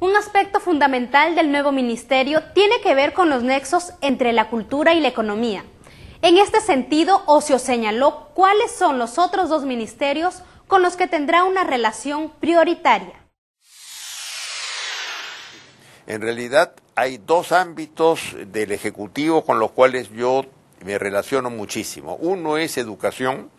Un aspecto fundamental del nuevo ministerio tiene que ver con los nexos entre la cultura y la economía. En este sentido, Ocio señaló cuáles son los otros dos ministerios con los que tendrá una relación prioritaria. En realidad hay dos ámbitos del Ejecutivo con los cuales yo me relaciono muchísimo. Uno es educación,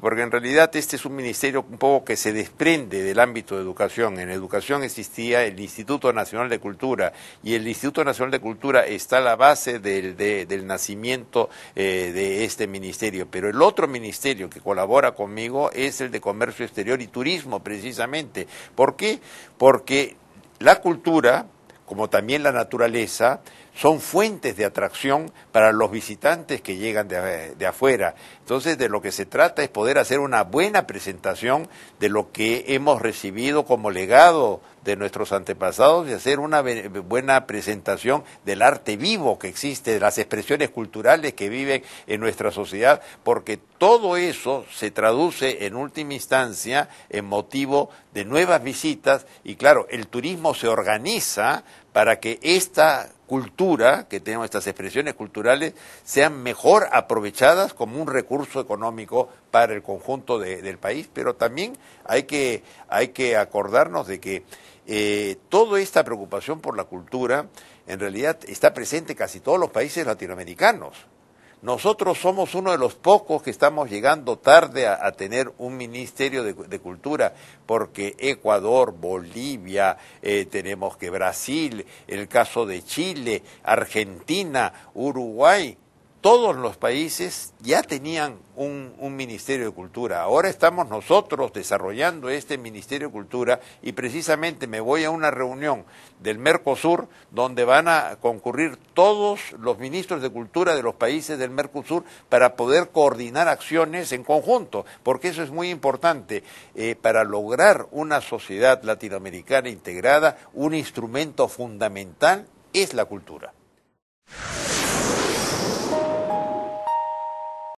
porque en realidad este es un ministerio un poco que se desprende del ámbito de educación. En educación existía el Instituto Nacional de Cultura y el Instituto Nacional de Cultura está a la base del, nacimiento eh, de este ministerio. Pero el otro ministerio que colabora conmigo es el de Comercio Exterior y Turismo, precisamente. ¿Por qué? Porque la cultura, como también la naturaleza, son fuentes de atracción para los visitantes que llegan de, afuera. Entonces, de lo que se trata es poder hacer una buena presentación de lo que hemos recibido como legado de nuestros antepasados y hacer una buena presentación del arte vivo que existe, de las expresiones culturales que viven en nuestra sociedad, porque todo eso se traduce en última instancia en motivo de nuevas visitas y claro, el turismo se organiza para que esta cultura, que tenemos estas expresiones culturales, sean mejor aprovechadas como un recurso económico para el conjunto del país, pero también hay que, acordarnos de que eh, toda esta preocupación por la cultura en realidad está presente en casi todos los países latinoamericanos. Nosotros somos uno de los pocos que estamos llegando tarde a, tener un ministerio de, cultura, porque Ecuador, Bolivia, eh, tenemos que Brasil, el caso de Chile, Argentina, Uruguay, todos los países ya tenían un, Ministerio de Cultura. Ahora estamos nosotros desarrollando este Ministerio de Cultura y precisamente me voy a una reunión del Mercosur donde van a concurrir todos los ministros de cultura de los países del Mercosur para poder coordinar acciones en conjunto, porque eso es muy importante eh, para lograr una sociedad latinoamericana integrada. Un instrumento fundamental es la cultura.